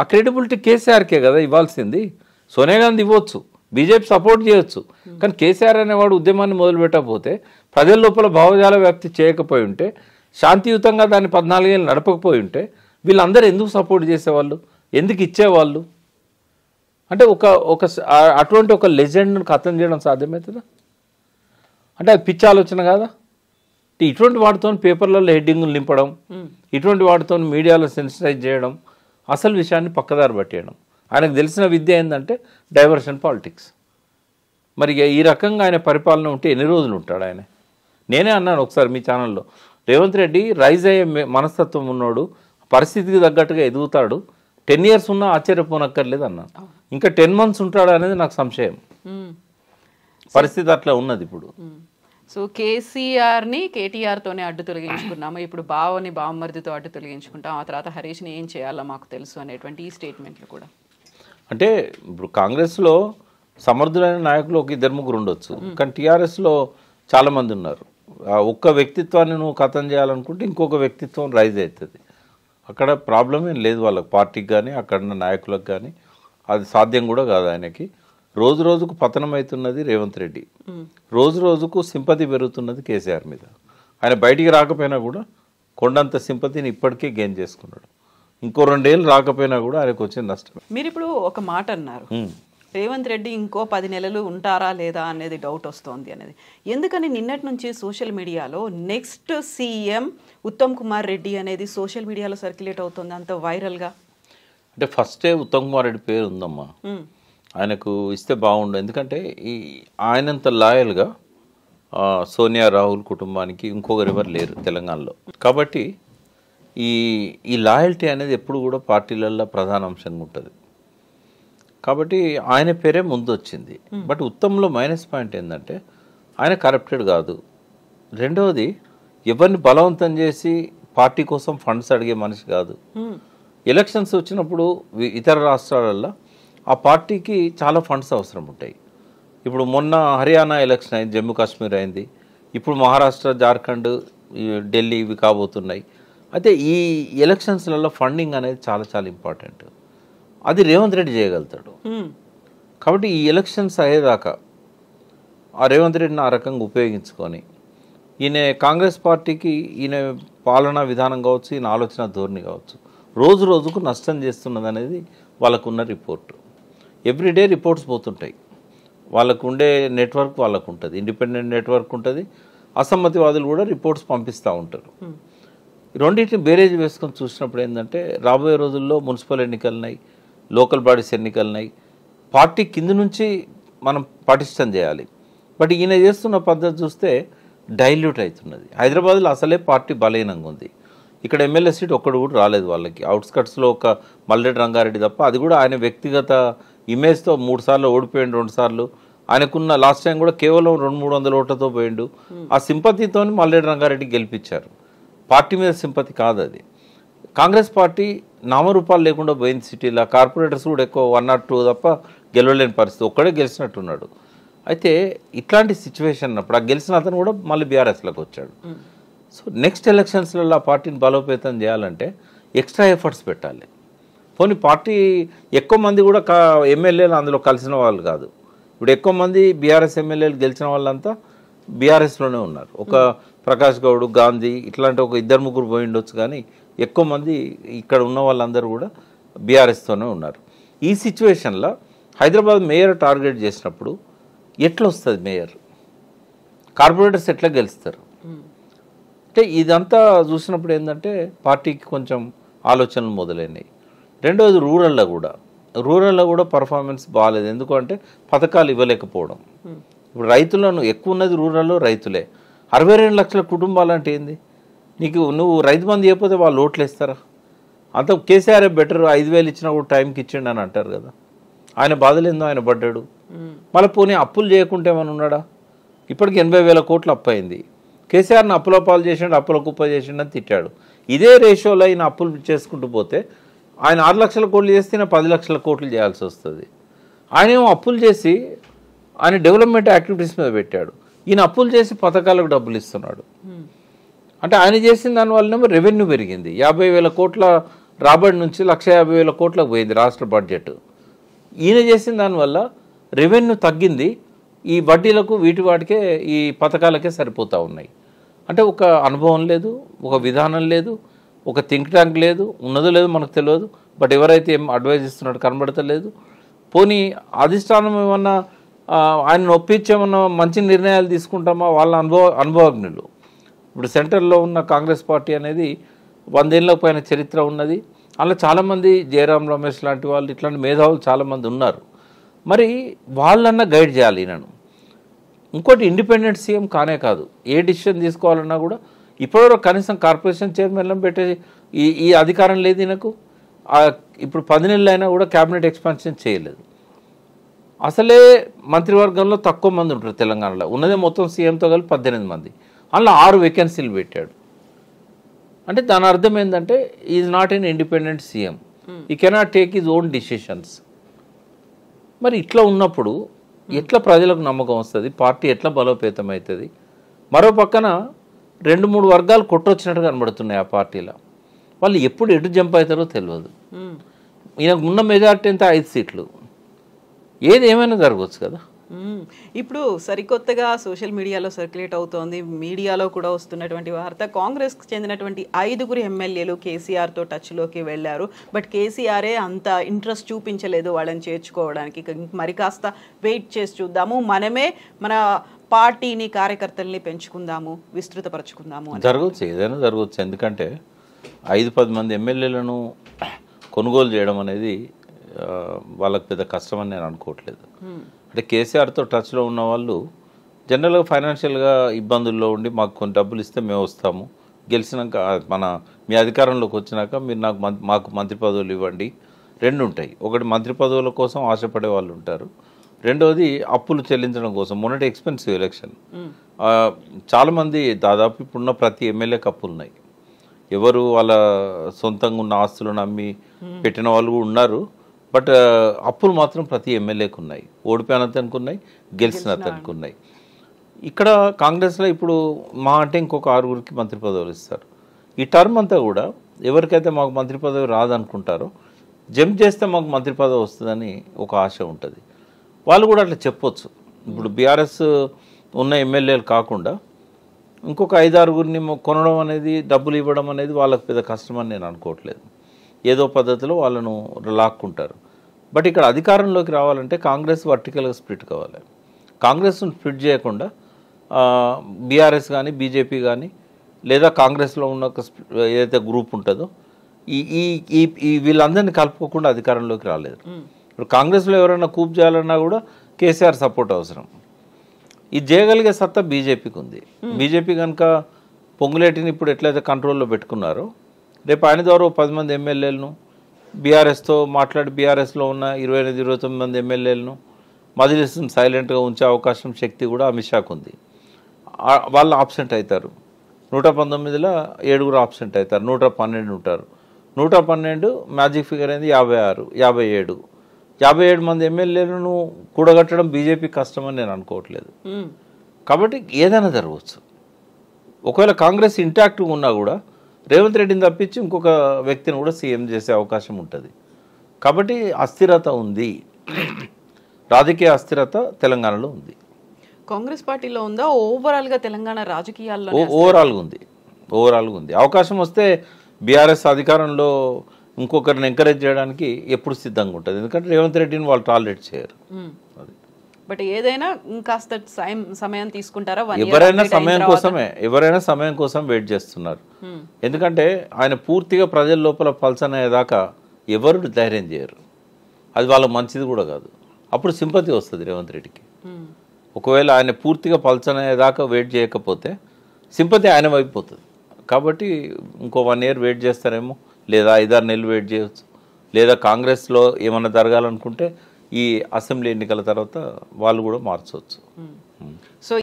ఆ క్రెడిబిలిటీ కేసీఆర్కే కదా ఇవ్వాల్సింది సోనియా గాంధీ ఇవ్వచ్చు బీజేపీ సపోర్ట్ చేయొచ్చు కానీ కేసీఆర్ అనేవాడు ఉద్యమాన్ని మొదలుపెట్టకపోతే ప్రజల లోపల భావజాల వ్యాప్తి చేయకపోయి ఉంటే శాంతియుతంగా దాన్ని పద్నాలుగేళ్ళు నడపకపోయి ఉంటే వీళ్ళందరూ ఎందుకు సపోర్ట్ చేసేవాళ్ళు ఎందుకు ఇచ్చేవాళ్ళు అంటే ఒక ఒక అటువంటి ఒక లెజెండ్ను ఖతం చేయడం సాధ్యమవుతుందా అంటే అది పిచ్చి ఆలోచన కాదా ఇటువంటి వాటితో పేపర్లలో హెడ్డింగ్లు నింపడం ఇటువంటి వాటితో మీడియాలో సెన్సిటైజ్ చేయడం అసలు విషయాన్ని పక్కదారి పట్టేయడం ఆయనకు తెలిసిన విద్య ఏంటంటే డైవర్షన్ పాలిటిక్స్ మరి ఈ రకంగా ఆయన పరిపాలన ఉంటే ఎన్ని రోజులు ఉంటాడు ఆయన నేనే అన్నాను ఒకసారి మీ ఛానల్లో రేవంత్ రెడ్డి రైజ్ అయ్యే మనస్తత్వం ఉన్నోడు పరిస్థితికి తగ్గట్టుగా ఎదుగుతాడు టెన్ ఇయర్స్ ఉన్నా ఆశ్చర్యపోనక్కర్లేదు అన్నాను ఇంకా టెన్ మంత్స్ ఉంటాడు అనేది నాకు సంశయం పరిస్థితి అట్లా ఉన్నది ఇప్పుడు సో కేసీఆర్ని కేటీఆర్తోనే అడ్డు తొలగించుకున్నాము ఇప్పుడు బావని బావమరిదితో అడ్డు తొలగించుకుంటాం ఆ తర్వాత హరీష్ని ఏం చేయాలో మాకు తెలుసు అనేటువంటి ఈ స్టేట్మెంట్లు కూడా అంటే ఇప్పుడు కాంగ్రెస్లో సమర్థులైన నాయకులు ఒక ఇద్దరు ముగ్గురు ఉండొచ్చు కానీ టీఆర్ఎస్లో చాలామంది ఉన్నారు ఒక్క వ్యక్తిత్వాన్ని నువ్వు కథం చేయాలనుకుంటే ఇంకొక వ్యక్తిత్వం రైజ్ అవుతుంది అక్కడ ప్రాబ్లం ఏం లేదు వాళ్ళకి పార్టీకి కానీ ఉన్న నాయకులకు కానీ అది సాధ్యం కూడా కాదు ఆయనకి రోజు రోజుకు పతనం అవుతున్నది రేవంత్ రెడ్డి రోజు రోజుకు సింపతి పెరుగుతున్నది కేసీఆర్ మీద ఆయన బయటికి రాకపోయినా కూడా కొండంత సింపతిని ఇప్పటికే గెయిన్ చేసుకున్నాడు ఇంకో రెండేళ్ళు రాకపోయినా కూడా ఆయనకు వచ్చే నష్టం మీరు ఇప్పుడు ఒక మాట అన్నారు రేవంత్ రెడ్డి ఇంకో పది నెలలు ఉంటారా లేదా అనేది డౌట్ వస్తోంది అనేది ఎందుకని నిన్నటి నుంచి సోషల్ మీడియాలో నెక్స్ట్ సీఎం ఉత్తమ్ కుమార్ రెడ్డి అనేది సోషల్ మీడియాలో సర్క్యులేట్ అవుతుంది అంత వైరల్గా అంటే ఫస్టే ఉత్తమ్ కుమార్ రెడ్డి పేరు ఉందమ్మా ఆయనకు ఇస్తే బాగుండు ఎందుకంటే ఈ ఆయనంత లాయల్గా సోనియా రాహుల్ కుటుంబానికి ఇంకొకరు ఎవరు లేరు తెలంగాణలో కాబట్టి ఈ ఈ లాయల్టీ అనేది ఎప్పుడు కూడా పార్టీలల్లో ప్రధాన అంశంగా ఉంటుంది కాబట్టి ఆయన పేరే ముందు వచ్చింది బట్ ఉత్తమంలో మైనస్ పాయింట్ ఏంటంటే ఆయన కరప్టెడ్ కాదు రెండవది ఎవరిని బలవంతం చేసి పార్టీ కోసం ఫండ్స్ అడిగే మనిషి కాదు ఎలక్షన్స్ వచ్చినప్పుడు ఇతర రాష్ట్రాలలో ఆ పార్టీకి చాలా ఫండ్స్ అవసరం ఉంటాయి ఇప్పుడు మొన్న హర్యానా ఎలక్షన్ అయింది జమ్మూ కాశ్మీర్ అయింది ఇప్పుడు మహారాష్ట్ర జార్ఖండ్ ఢిల్లీ ఇవి కాబోతున్నాయి అయితే ఈ ఎలక్షన్స్లలో ఫండింగ్ అనేది చాలా చాలా ఇంపార్టెంట్ అది రేవంత్ రెడ్డి చేయగలుగుతాడు కాబట్టి ఈ ఎలక్షన్స్ అయ్యేదాకా ఆ రేవంత్ రెడ్డిని ఆ రకంగా ఉపయోగించుకొని ఈయన కాంగ్రెస్ పార్టీకి ఈయన పాలనా విధానం కావచ్చు ఈయన ఆలోచన ధోరణి కావచ్చు రోజు రోజుకు నష్టం చేస్తున్నది అనేది వాళ్ళకున్న రిపోర్టు ఎవ్రీడే రిపోర్ట్స్ పోతుంటాయి వాళ్ళకు ఉండే నెట్వర్క్ వాళ్ళకు ఉంటుంది ఇండిపెండెంట్ నెట్వర్క్ ఉంటుంది అసమ్మతివాదులు కూడా రిపోర్ట్స్ పంపిస్తూ ఉంటారు రెండింటిని బేరేజ్ వేసుకొని చూసినప్పుడు ఏంటంటే రాబోయే రోజుల్లో మున్సిపల్ ఎన్నికలున్నాయి లోకల్ బాడీస్ ఎన్నికలున్నాయి పార్టీ కింద నుంచి మనం పటిష్టం చేయాలి బట్ ఈయన చేస్తున్న పద్ధతి చూస్తే డైల్యూట్ అవుతున్నది హైదరాబాద్లో అసలే పార్టీ బలహీనంగా ఉంది ఇక్కడ ఎమ్మెల్యే సీట్ ఒక్కడు కూడా రాలేదు వాళ్ళకి అవుట్స్కట్స్లో ఒక మల్లెడ్ రంగారెడ్డి తప్ప అది కూడా ఆయన వ్యక్తిగత ఇమేజ్తో మూడు సార్లు ఓడిపోయిండు రెండు సార్లు ఆయనకున్న లాస్ట్ టైం కూడా కేవలం రెండు మూడు వందల ఓట్లతో పోయిండు hmm. ఆ సింపతితో మల్లెడ్డి రంగారెడ్డి గెలిపించారు పార్టీ మీద సింపతి కాదు అది కాంగ్రెస్ పార్టీ నామరూపాలు లేకుండా పోయింది సిటీలో కార్పొరేటర్స్ కూడా ఎక్కువ వన్ నాట్ టూ తప్ప గెలవలేని పరిస్థితి ఒక్కడే గెలిచినట్టున్నాడు అయితే ఇట్లాంటి సిచ్యువేషన్ అప్పుడు ఆ గెలిచిన అతను కూడా మళ్ళీ బీఆర్ఎస్లోకి వచ్చాడు hmm. సో నెక్స్ట్ ఎలక్షన్స్లలో ఆ పార్టీని బలోపేతం చేయాలంటే ఎక్స్ట్రా ఎఫర్ట్స్ పెట్టాలి పోనీ పార్టీ ఎక్కువ మంది కూడా ఎమ్మెల్యేలు అందులో కలిసిన వాళ్ళు కాదు ఇప్పుడు ఎక్కువ మంది బీఆర్ఎస్ ఎమ్మెల్యేలు గెలిచిన వాళ్ళంతా బీఆర్ఎస్లోనే ఉన్నారు ఒక ప్రకాష్ గౌడ్ గాంధీ ఇట్లాంటి ఒక ఇద్దరు ముగ్గురు పోయి ఉండొచ్చు కానీ ఎక్కువ మంది ఇక్కడ ఉన్న వాళ్ళందరూ కూడా బీఆర్ఎస్తోనే ఉన్నారు ఈ సిచ్యువేషన్లో హైదరాబాద్ మేయర్ టార్గెట్ చేసినప్పుడు ఎట్లా వస్తుంది మేయర్ కార్పొరేటర్స్ ఎట్లా గెలుస్తారు అంటే ఇదంతా చూసినప్పుడు ఏంటంటే పార్టీకి కొంచెం ఆలోచనలు మొదలైనాయి రెండోది రూరల్లో కూడా రూరల్లో కూడా పర్ఫార్మెన్స్ బాగాలేదు ఎందుకంటే పథకాలు ఇవ్వలేకపోవడం ఇప్పుడు రైతులను ఎక్కువ ఉన్నది రూరల్లో రైతులే అరవై రెండు లక్షల కుటుంబాలు అంటే ఏంది నీకు నువ్వు రైతు మంది చేయకపోతే వాళ్ళు ఓట్లు వేస్తారా అంత కేసీఆర్ బెటర్ ఐదు వేలు ఇచ్చినా కూడా టైంకి ఇచ్చిండు అని అంటారు కదా ఆయన బాధలేందో ఆయన పడ్డాడు మళ్ళీ పోనీ అప్పులు చేయకుంటే ఏమైనా ఉన్నాడా ఇప్పటికి ఎనభై వేల కోట్లు అప్పు అయింది కేసీఆర్ని అప్పుల పాలు చేసిండు అప్పుల కుప్ప చేసిండు అని తిట్టాడు ఇదే రేషియోలో ఆయన అప్పులు చేసుకుంటూ పోతే ఆయన ఆరు లక్షల కోట్లు చేస్తే నేను పది లక్షల కోట్లు చేయాల్సి వస్తుంది ఆయన ఏమో అప్పులు చేసి ఆయన డెవలప్మెంట్ యాక్టివిటీస్ మీద పెట్టాడు ఈయన అప్పులు చేసి పథకాలకు డబ్బులు ఇస్తున్నాడు అంటే ఆయన చేసిన దానివల్లనేమో రెవెన్యూ పెరిగింది యాభై వేల కోట్ల రాబడి నుంచి లక్ష యాభై వేల కోట్లకు పోయింది రాష్ట్ర బడ్జెట్ ఈయన చేసిన దానివల్ల రెవెన్యూ తగ్గింది ఈ వడ్డీలకు వీటి వాటికే ఈ పథకాలకే సరిపోతూ ఉన్నాయి అంటే ఒక అనుభవం లేదు ఒక విధానం లేదు ఒక థింక్ ట్యాంక్ లేదు ఉన్నదో లేదు మనకు తెలియదు బట్ ఎవరైతే ఏం అడ్వైజ్ ఇస్తున్నాడు కనబడతలేదు పోనీ అధిష్టానం ఏమన్నా ఆయన ఒప్పించేమన్నా మంచి నిర్ణయాలు తీసుకుంటామా వాళ్ళ అనుభవ అనుభవజ్ఞులు ఇప్పుడు సెంటర్లో ఉన్న కాంగ్రెస్ పార్టీ అనేది వందేళ్ళ పైన చరిత్ర ఉన్నది అలా చాలామంది జయరాం రమేష్ లాంటి వాళ్ళు ఇట్లాంటి మేధావులు చాలామంది ఉన్నారు మరి వాళ్ళన్నా గైడ్ చేయాలి నన్ను ఇంకోటి ఇండిపెండెంట్ సీఎం కానే కాదు ఏ డిసిషన్ తీసుకోవాలన్నా కూడా ఇప్పటివరకు కనీసం కార్పొరేషన్ చైర్మన్లను పెట్టే ఈ ఈ అధికారం లేదు ఈయనకు ఇప్పుడు పది నెలలు అయినా కూడా క్యాబినెట్ ఎక్స్పాన్షన్ చేయలేదు అసలే మంత్రివర్గంలో తక్కువ మంది ఉంటారు తెలంగాణలో ఉన్నదే మొత్తం సీఎంతో కలిపి పద్దెనిమిది మంది అందులో ఆరు వేకెన్సీలు పెట్టాడు అంటే దాని అర్థం ఏంటంటే is not an independent CM he cannot take his own decisions మరి ఇట్లా ఉన్నప్పుడు hmm. ఎట్లా ప్రజలకు నమ్మకం వస్తుంది పార్టీ ఎట్లా బలోపేతం అవుతుంది మరో పక్కన రెండు మూడు వర్గాలు కొట్టొచ్చినట్టు కనబడుతున్నాయి ఆ పార్టీలో వాళ్ళు ఎప్పుడు ఎటు జంప్ అవుతారో తెలియదు ఈయనకు ఉన్న మెజార్టీ అంతా ఐదు సీట్లు ఏది ఏమైనా జరగవచ్చు కదా ఇప్పుడు సరికొత్తగా సోషల్ మీడియాలో సర్క్యులేట్ అవుతోంది మీడియాలో కూడా వస్తున్నటువంటి వార్త కాంగ్రెస్కి చెందినటువంటి ఐదుగురు ఎమ్మెల్యేలు కేసీఆర్తో టచ్లోకి వెళ్ళారు బట్ కేసీఆరే అంత ఇంట్రెస్ట్ చూపించలేదు వాళ్ళని చేర్చుకోవడానికి మరి కాస్త వెయిట్ చేసి చూద్దాము మనమే మన పార్టీని కార్యకర్తల్ని పెంచుకుందాము విస్తృతపరచుకుందాము జరగవచ్చు ఏదైనా జరగవచ్చు ఎందుకంటే ఐదు పది మంది ఎమ్మెల్యేలను కొనుగోలు చేయడం అనేది వాళ్ళకి పెద్ద కష్టం అని నేను అనుకోవట్లేదు అంటే కేసీఆర్తో టచ్లో ఉన్న వాళ్ళు జనరల్గా ఫైనాన్షియల్గా ఇబ్బందుల్లో ఉండి మాకు కొన్ని డబ్బులు ఇస్తే మేము వస్తాము గెలిచినాక మన మీ అధికారంలోకి వచ్చినాక మీరు నాకు మాకు మంత్రి పదవులు ఇవ్వండి రెండు ఉంటాయి ఒకటి మంత్రి పదవుల కోసం ఆశపడే వాళ్ళు ఉంటారు రెండవది అప్పులు చెల్లించడం కోసం మొన్నటి ఎక్స్పెన్సివ్ ఎలక్షన్ చాలామంది దాదాపు ఇప్పుడున్న ప్రతి ఎమ్మెల్యేకి అప్పులు ఉన్నాయి ఎవరు వాళ్ళ సొంతంగా ఉన్న ఆస్తులను అమ్మి పెట్టిన వాళ్ళు ఉన్నారు బట్ అప్పులు మాత్రం ప్రతి ఎమ్మెల్యేకి ఉన్నాయి ఓడిపోయినంతనికి ఉన్నాయి గెలిచినంతనికి ఉన్నాయి ఇక్కడ కాంగ్రెస్లో ఇప్పుడు మా అంటే ఇంకొక ఆరుగురికి మంత్రి పదవులు ఇస్తారు ఈ టర్మ్ అంతా కూడా ఎవరికైతే మాకు మంత్రి పదవి రాదనుకుంటారో జంప్ చేస్తే మాకు మంత్రి పదవి వస్తుందని ఒక ఆశ ఉంటుంది వాళ్ళు కూడా అట్లా చెప్పొచ్చు ఇప్పుడు బీఆర్ఎస్ ఉన్న ఎమ్మెల్యేలు కాకుండా ఇంకొక ఐదారుగురిని కొనడం అనేది డబ్బులు ఇవ్వడం అనేది వాళ్ళకి పెద్ద కష్టం అని నేను అనుకోవట్లేదు ఏదో పద్ధతిలో వాళ్ళను లాక్కుంటారు బట్ ఇక్కడ అధికారంలోకి రావాలంటే కాంగ్రెస్ వర్టికల్గా స్ప్లిట్ కావాలి కాంగ్రెస్ను స్ప్లిట్ చేయకుండా బీఆర్ఎస్ కానీ బీజేపీ కానీ లేదా కాంగ్రెస్లో ఉన్న ఒక ఏదైతే గ్రూప్ ఉంటుందో ఈ ఈ ఈ వీళ్ళందరినీ కలుపుకోకుండా అధికారంలోకి రాలేదు ఇప్పుడు కాంగ్రెస్లో ఎవరైనా కూప్ చేయాలన్నా కూడా కేసీఆర్ సపోర్ట్ అవసరం ఇది చేయగలిగే సత్తా బీజేపీకి ఉంది బీజేపీ కనుక పొంగులేటిని ఇప్పుడు ఎట్లయితే కంట్రోల్లో పెట్టుకున్నారో రేపు ఆయన ద్వారా పది మంది ఎమ్మెల్యేలను బీఆర్ఎస్తో మాట్లాడి బీఆర్ఎస్లో ఉన్న ఇరవై ఎనిమిది ఇరవై తొమ్మిది మంది ఎమ్మెల్యేలను మదిలిస్తుంది సైలెంట్గా ఉంచే అవకాశం శక్తి కూడా అమిత్ షాకు ఉంది వాళ్ళు ఆబ్సెంట్ అవుతారు నూట పంతొమ్మిదిలో ఏడుగురు ఆబ్సెంట్ అవుతారు నూట పన్నెండు ఉంటారు నూట పన్నెండు మ్యాజిక్ ఫిగర్ అయింది యాభై ఆరు యాభై ఏడు యాభై ఏడు మంది ఎమ్మెల్యేలను కూడగట్టడం బీజేపీ కష్టమని నేను అనుకోవట్లేదు కాబట్టి ఏదైనా జరగవచ్చు ఒకవేళ కాంగ్రెస్ ఇంటాక్ట్గా ఉన్నా కూడా రేవంత్ రెడ్డిని తప్పించి ఇంకొక వ్యక్తిని కూడా సీఎం చేసే అవకాశం ఉంటుంది కాబట్టి అస్థిరత ఉంది రాజకీయ అస్థిరత తెలంగాణలో ఉంది కాంగ్రెస్ పార్టీలో ఉందా ఓవరాల్గా తెలంగాణ రాజకీయాల్లో ఓవరాల్గా ఉంది ఓవరాల్గా ఉంది అవకాశం వస్తే బీఆర్ఎస్ అధికారంలో ఇంకొకరిని ఎంకరేజ్ చేయడానికి ఎప్పుడు సిద్ధంగా ఉంటుంది ఎందుకంటే రేవంత్ రెడ్డిని వాళ్ళు టాలరేట్ చేయరు బట్ ఏదైనా ఇంకాస్త సమయం తీసుకుంటారా ఎవరైనా సమయం కోసమే ఎవరైనా సమయం కోసం వెయిట్ చేస్తున్నారు ఎందుకంటే ఆయన పూర్తిగా ప్రజల లోపల పల్సన్ అయ్యేదాకా ఎవరు ధైర్యం చేయరు అది వాళ్ళ మంచిది కూడా కాదు అప్పుడు సింపతి వస్తుంది రేవంత్ రెడ్డికి ఒకవేళ ఆయన పూర్తిగా పల్సన్ అయ్యేదాకా వెయిట్ చేయకపోతే సింపతి ఆయన వైపు పోతుంది కాబట్టి ఇంకో వన్ ఇయర్ వెయిట్ చేస్తారేమో లేదా ఐదారు నెలలు వెయిట్ చేయవచ్చు లేదా కాంగ్రెస్లో ఏమన్నా జరగాలనుకుంటే ఈ అసెంబ్లీ ఎన్నికల తర్వాత వాళ్ళు కూడా మార్చవచ్చు సో hmm. hmm.